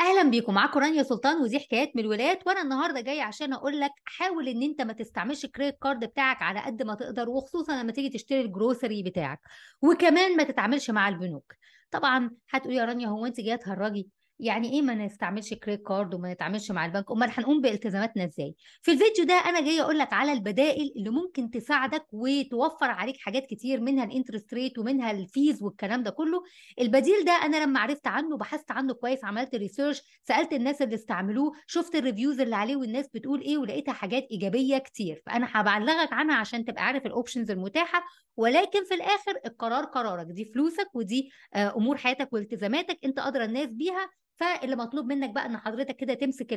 اهلا بيكم معاكم رانيا سلطان ودي حكايات من الولايات وانا النهارده جايه عشان اقول لك حاول ان انت ما تستعملش الكريدت كارد بتاعك على قد ما تقدر وخصوصا لما تيجي تشتري الجروسري بتاعك وكمان ما تتعاملش مع البنوك طبعا هتقولي يا رانيا هو انت جايه تهرجي يعني ايه ما نستعملش كريدت كارد وما نتعاملش مع البنك امال هنقوم بالتزاماتنا ازاي في الفيديو ده انا جايه اقول لك على البدائل اللي ممكن تساعدك وتوفر عليك حاجات كتير منها الانترست ريت ومنها الفيز والكلام ده كله البديل ده انا لما عرفت عنه بحثت عنه كويس عملت ريسيرش سالت الناس اللي استعملوه شفت الريفيوز اللي عليه والناس بتقول ايه ولقيتها حاجات ايجابيه كتير فانا هبلغك عنها عشان تبقى عارف الاوبشنز المتاحه ولكن في الاخر القرار قرارك دي فلوسك ودي آه، امور حياتك والتزاماتك انت ادرى الناس بيها فاللي مطلوب منك بقى ان حضرتك كده تمسك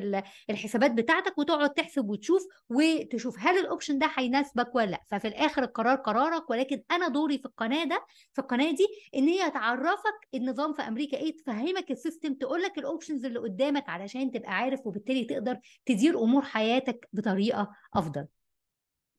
الحسابات بتاعتك وتقعد تحسب وتشوف وتشوف هل الاوبشن ده هيناسبك ولا لا ففي الاخر القرار قرارك ولكن انا دوري في القناه ده في القناه دي ان هي تعرفك النظام في امريكا ايه تفهمك السيستم تقول لك الاوبشنز اللي قدامك علشان تبقى عارف وبالتالي تقدر تدير امور حياتك بطريقه افضل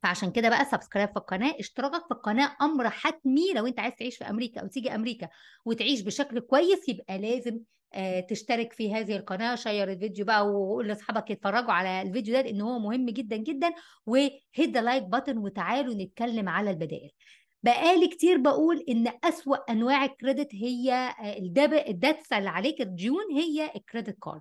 فعشان كده بقى سبسكرايب في القناه اشتراكك في القناه امر حتمي لو انت عايز تعيش في امريكا او تيجي امريكا وتعيش بشكل كويس يبقى لازم آه، تشترك في هذه القناه شير الفيديو بقى وقول لاصحابك يتفرجوا على الفيديو ده لان هو مهم جدا جدا وهيد ذا لايك بتن وتعالوا نتكلم على البدائل بقالي كتير بقول ان اسوا انواع الكريدت هي الدبس آه، اللي عليك الديون هي الكريدت كارد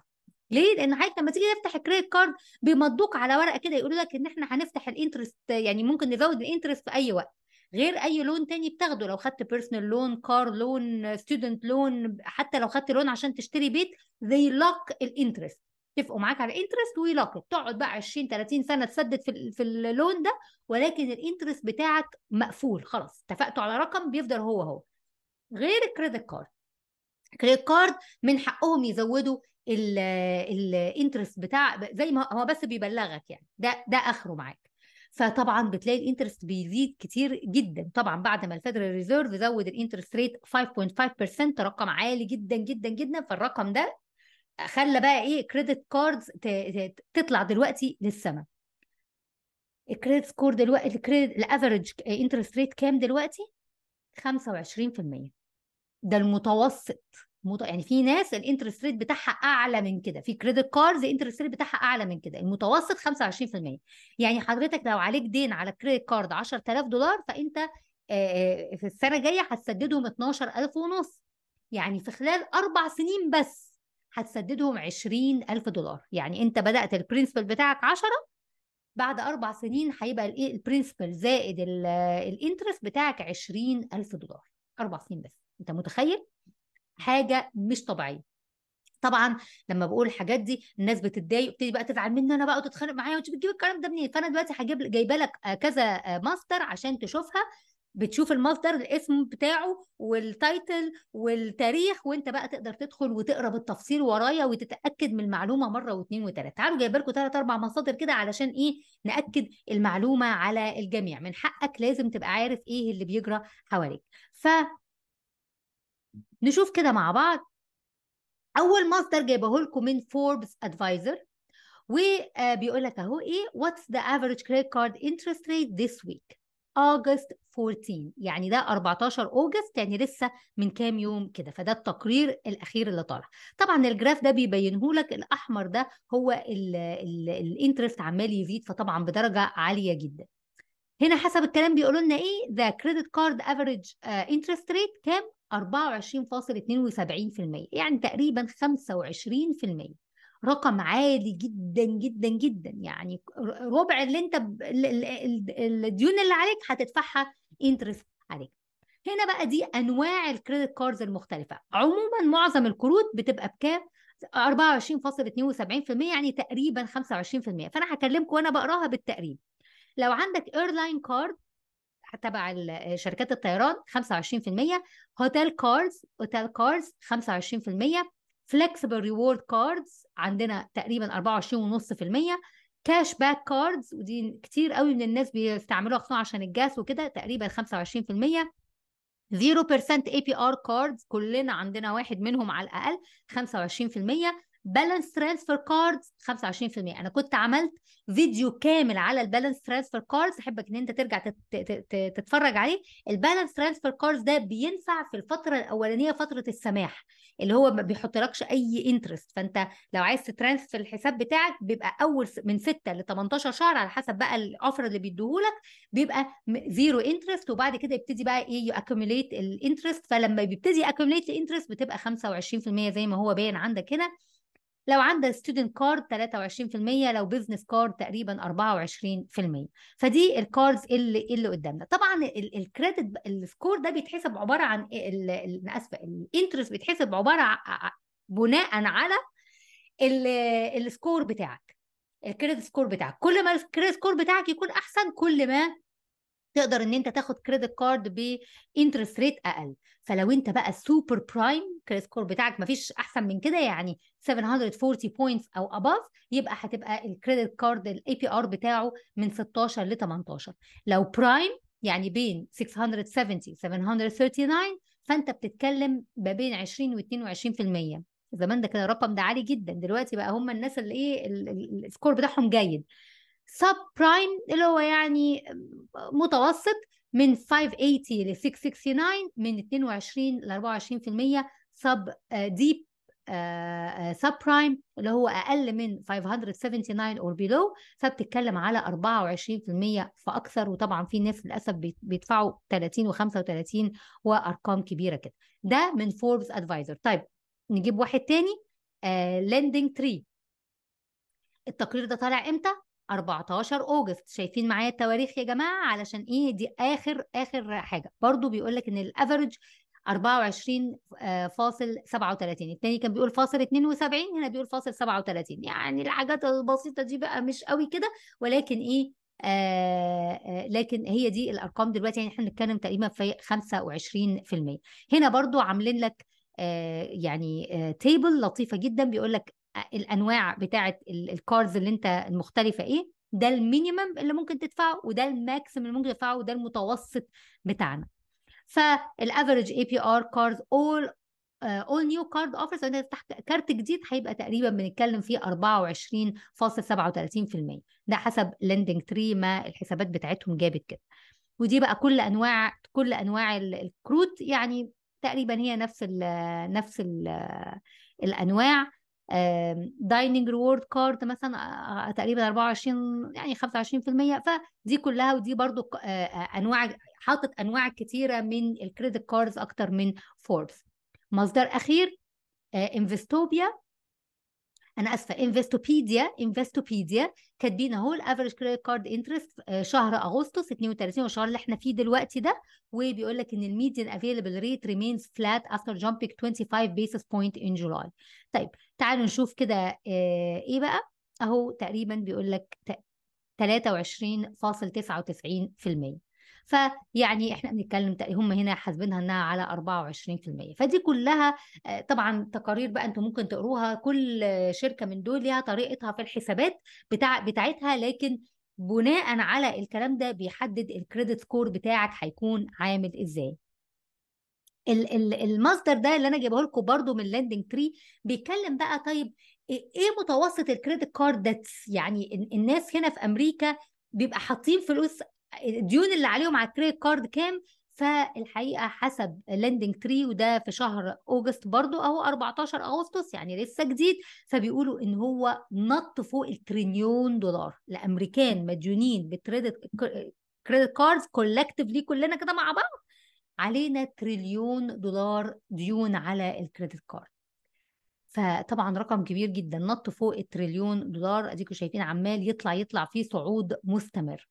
ليه؟ لان حضرتك لما تيجي تفتح الكريدت كارد بيمضوك على ورقه كده يقولوا لك ان احنا هنفتح الانترست يعني ممكن نزود الانترست في اي وقت غير اي لون تاني بتاخده لو خدت بيرسونال لون كار لون ستودنت لون حتى لو خدت لون عشان تشتري بيت they lock الانترست اتفقوا معاك على الانترست ويلاقط تقعد بقى 20 30 سنه تسدد في في اللون ده ولكن الانترست بتاعك مقفول خلاص اتفقتوا على رقم بيفضل هو هو غير الكريدت كارد الكريدت كارد من حقهم يزودوا الانترست بتاع زي ما هو بس بيبلغك يعني ده ده اخره معاك فطبعا بتلاقي الانترست بيزيد كتير جدا طبعا بعد ما الفيدرال ريزيرف زود الانترست ريت 5.5% رقم عالي جدا جدا جدا فالرقم ده خلى بقى ايه كريدت كاردز تطلع دلوقتي للسماء الكريدت سكور دلوقتي الكريدت الافرج انترست ريت كام دلوقتي 25% ده المتوسط مط... يعني في ناس الانترست ريت بتاعها اعلى من كده في كريدت كاردز الانترست ريت بتاعها اعلى من كده المتوسط 25% يعني حضرتك لو عليك دين على الكريدت كارد 10000 دولار فانت في السنه الجايه هتسددهم 12000 ونص يعني في خلال اربع سنين بس هتسددهم 20000 دولار يعني انت بدات البرنسبل بتاعك 10 بعد اربع سنين هيبقى البرنسبل إيه، زائد الانترست بتاعك 20000 دولار اربع سنين بس انت متخيل حاجه مش طبيعيه طبعا لما بقول الحاجات دي الناس بتتضايق وبتبتدي بقى تزعل مني انا بقى وتتخانق معايا وانت بتجيب الكلام ده منين فانا دلوقتي هجيب جايبه لك كذا ماستر عشان تشوفها بتشوف المصدر الاسم بتاعه والتايتل والتاريخ وانت بقى تقدر تدخل وتقرا بالتفصيل ورايا وتتاكد من المعلومه مره واثنين وثلاثه تعالوا جايبه لكم ثلاث اربع مصادر كده علشان ايه ناكد المعلومه على الجميع من حقك لازم تبقى عارف ايه اللي بيجرى حواليك ف نشوف كده مع بعض اول مصدر جايبه لكم من فوربس ادفايزر وبيقول لك اهو ايه واتس ذا افريج كريدت كارد انترست ريت ذيس ويك اوجست 14 يعني ده 14 اوجست يعني لسه من كام يوم كده فده التقرير الاخير اللي طالع طبعا الجراف ده بيبينه لك الاحمر ده هو الانترست عمال يزيد فطبعا بدرجه عاليه جدا هنا حسب الكلام بيقولوا لنا ايه ذا كريدت كارد افريج انترست ريت كام 24.72% يعني تقريبا 25% رقم عالي جدا جدا جدا يعني ربع اللي انت ب... الديون اللي عليك هتدفعها انترست عليك هنا بقى دي انواع الكريدت كاردز المختلفه عموما معظم الكروت بتبقى بكام 24.72% يعني تقريبا 25% فانا هكلمكم وانا بقراها بالتقريب لو عندك ايرلاين كارد تبع شركات الطيران 25% هوتيل كاردز هوتيل كاردز 25% فلكسبل ريورد كاردز عندنا تقريبا 24.5% كاش باك كاردز ودي كتير قوي من الناس بيستعملوها خصوصا عشان الجاس وكده تقريبا 25% 0% اي بي ار كاردز كلنا عندنا واحد منهم على الاقل 25% بالانس ترانسفير كاردز 25% انا كنت عملت فيديو كامل على البالانس ترانسفير كاردز احبك ان انت ترجع تتفرج عليه البالانس ترانسفير كاردز ده بينفع في الفتره الاولانيه فتره السماح اللي هو ما بيحطلكش اي انترست فانت لو عايز ترانسفير الحساب بتاعك بيبقى اول من 6 ل 18 شهر على حسب بقى الاوفر اللي بيديهولك بيبقى زيرو انترست وبعد كده يبتدي بقى ايه ياكوميليت الانترست فلما بيبتدي ياكوميليت الانترست بتبقى 25% زي ما هو باين عندك هنا لو عندك ستودنت كارد 23% لو بزنس كارد تقريبا 24% فدي الكاردز اللي اللي قدامنا طبعا الكريدت السكور ده بيتحسب عباره عن إيه؟ انا اسفه الانترست بيتحسب عباره بناء على السكور بتاعك الكريدت سكور بتاعك كل ما الكريدت سكور بتاعك يكون احسن كل ما تقدر ان انت تاخد كريدت كارد بانترست ريت اقل فلو انت بقى سوبر برايم كريدت سكور بتاعك مفيش احسن من كده يعني 740 بوينتس او اباف يبقى هتبقى الكريدت كارد الاي بي ار بتاعه من 16 ل 18 لو برايم يعني بين 670 739 فانت بتتكلم ما بين 20 و 22% زمان ده كان الرقم ده عالي جدا دلوقتي بقى هم الناس اللي ايه السكور بتاعهم جيد سب برايم اللي هو يعني متوسط من 580 ل 669 من 22 ل 24% سب ديب سب برايم اللي هو اقل من 579 اور بيلو فبتتكلم على 24% فاكثر وطبعا في ناس للاسف بيدفعوا 30 و35 وارقام كبيره كده ده من فوربس ادفايزر طيب نجيب واحد تاني لندنج آه، uh, التقرير ده طالع امتى 14 اوجست شايفين معايا التواريخ يا جماعه علشان ايه دي اخر اخر حاجه برضو بيقول لك ان الافرج 24.37 الثاني كان بيقول فاصل 72 هنا بيقول فاصل 37 يعني الحاجات البسيطه دي بقى مش قوي كده ولكن ايه آه, آه، لكن هي دي الارقام دلوقتي يعني احنا بنتكلم تقريبا في 25% هنا برضو عاملين لك آه يعني تيبل آه، لطيفه جدا بيقول لك الانواع بتاعه الكارز اللي انت المختلفه ايه ده المينيمم اللي ممكن تدفعه وده الماكسيمم اللي ممكن تدفعه وده المتوسط بتاعنا فالافريج اي بي ار كارز اول اول نيو كارد اوفرز لو انت تفتح كارت جديد هيبقى تقريبا بنتكلم فيه 24.37% ده حسب لندنج تري ما الحسابات بتاعتهم جابت كده ودي بقى كل انواع كل انواع الكروت يعني تقريبا هي نفس الـ نفس الـ الانواع دايننج ريورد كارد مثلا آه، آه، تقريبا 24 يعني 25% فدي كلها ودي برضو آه، انواع حاطط انواع كتيره من الكريدت كاردز اكتر من فوربس مصدر اخير انفستوبيا انا اسفه انفستوبيديا انفستوبيديا كاتبين اهو الافريج كريدت كارد انترست شهر اغسطس 32 والشهر اللي احنا فيه دلوقتي ده وبيقول لك ان الميديان افيلبل ريت ريمينز فلات افتر جامبينج 25 بيسس بوينت ان جولاي طيب تعالوا نشوف كده آه، ايه بقى اهو تقريبا بيقول لك 23.99% فيعني احنا بنتكلم هم هنا حاسبينها انها على 24% فدي كلها آه، طبعا تقارير بقى انتم ممكن تقروها كل شركه من دول ليها طريقتها في الحسابات بتاع بتاعتها لكن بناء على الكلام ده بيحدد الكريدت سكور بتاعك هيكون عامل ازاي المصدر ده اللي انا جايبه لكم برده من لاندنج تري بيتكلم بقى طيب ايه متوسط الكريدت كارد ديتس يعني الناس هنا في امريكا بيبقى حاطين فلوس الديون اللي عليهم على الكريدت كارد كام فالحقيقه حسب لاندنج تري وده في شهر اوجست برضو اهو 14 اغسطس يعني لسه جديد فبيقولوا ان هو نط فوق التريليون دولار الامريكان مديونين بكريدت كريدت كاردز كولكتيفلي كلنا كده مع بعض علينا تريليون دولار ديون على الكريدت كارد فطبعا رقم كبير جدا نط فوق التريليون دولار اديكم شايفين عمال يطلع يطلع فيه صعود مستمر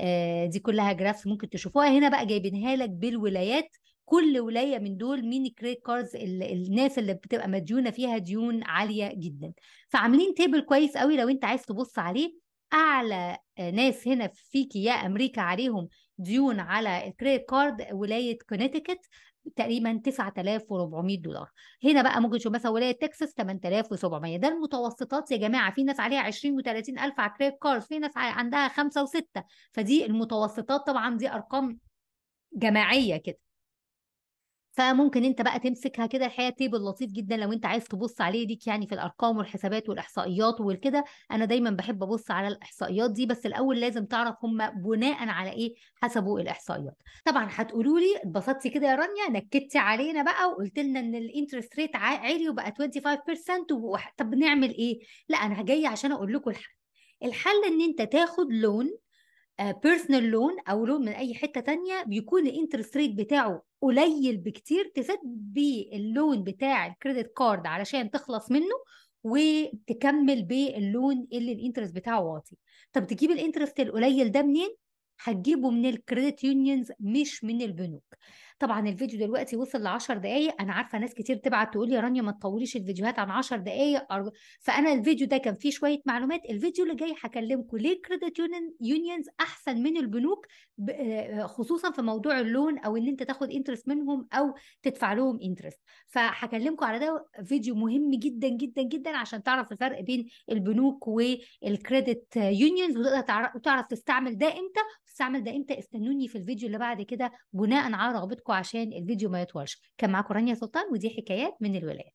آه، دي كلها جرافس ممكن تشوفوها هنا بقى جايبينها لك بالولايات كل ولايه من دول مين الكريدت كاردز الناس اللي بتبقى مديونه فيها ديون عاليه جدا فعاملين تيبل كويس قوي لو انت عايز تبص عليه اعلى آه، ناس هنا فيكي يا امريكا عليهم ديون على الكريدت كارد ولايه كونيتيكت تقريبا 9400 دولار هنا بقى ممكن تشوف مثلا ولايه تكساس 8700 ده المتوسطات يا جماعه في ناس عليها 20 و30 الف على كريدت كارد في ناس عندها 5 و6 فدي المتوسطات طبعا دي ارقام جماعيه كده فممكن انت بقى تمسكها كده الحقيقه تيبل لطيف جدا لو انت عايز تبص عليه ليك يعني في الارقام والحسابات والاحصائيات والكده انا دايما بحب ابص على الاحصائيات دي بس الاول لازم تعرف هم بناء على ايه حسبوا الاحصائيات طبعا هتقولوا لي اتبسطتي كده يا رانيا نكدتي علينا بقى وقلت لنا ان الانترست ريت عالي وبقى 25% وح... طب نعمل ايه لا انا جايه عشان اقول لكم الحل الحل ان انت تاخد لون بيرسونال آه، لون او لون من اي حته تانية بيكون الانترست ريت بتاعه قليل بكتير تسد بيه اللون بتاع الكريدت كارد علشان تخلص منه وتكمل باللون اللي الانترست بتاعه واطي طب تجيب الانترست القليل ده منين هتجيبه من الكريدت يونيونز مش من البنوك طبعا الفيديو دلوقتي وصل ل 10 دقائق انا عارفه ناس كتير تبعت تقول يا رانيا ما تطوليش الفيديوهات عن 10 دقائق فانا الفيديو ده كان فيه شويه معلومات الفيديو اللي جاي هكلمكم ليه كريدت يونيونز احسن من البنوك آه، خصوصا في موضوع اللون او ان انت تاخد انترست منهم او تدفع لهم انترست فهكلمكم على ده فيديو مهم جدا جدا جدا عشان تعرف الفرق بين البنوك والكريدت يونيونز وتقدر تعرف تستعمل ده امتى تستعمل ده امتى استنوني في الفيديو اللي بعد كده بناء على رغبتكم لكم عشان الفيديو ما يطولش كان معاكم رانيا سلطان ودي حكايات من الولايات